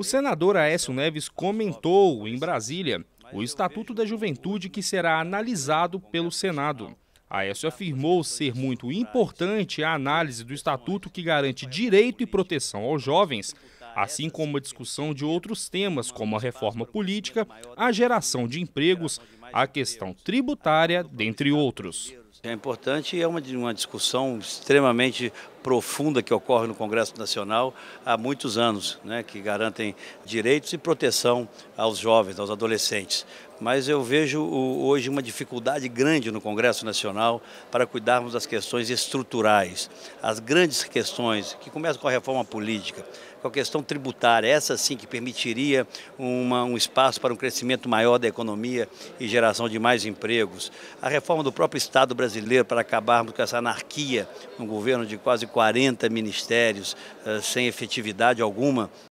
O senador Aécio Neves comentou em Brasília o Estatuto da Juventude que será analisado pelo Senado. Aécio afirmou ser muito importante a análise do estatuto que garante direito e proteção aos jovens, assim como a discussão de outros temas, como a reforma política, a geração de empregos, a questão tributária, dentre outros. É importante e é uma, uma discussão extremamente profunda que ocorre no Congresso Nacional há muitos anos, né, que garantem direitos e proteção aos jovens, aos adolescentes. Mas eu vejo hoje uma dificuldade grande no Congresso Nacional para cuidarmos das questões estruturais, as grandes questões que começam com a reforma política, com a questão tributária, essa sim que permitiria uma, um espaço para um crescimento maior da economia e gerar geração de mais empregos, a reforma do próprio Estado brasileiro para acabarmos com essa anarquia, um governo de quase 40 ministérios eh, sem efetividade alguma,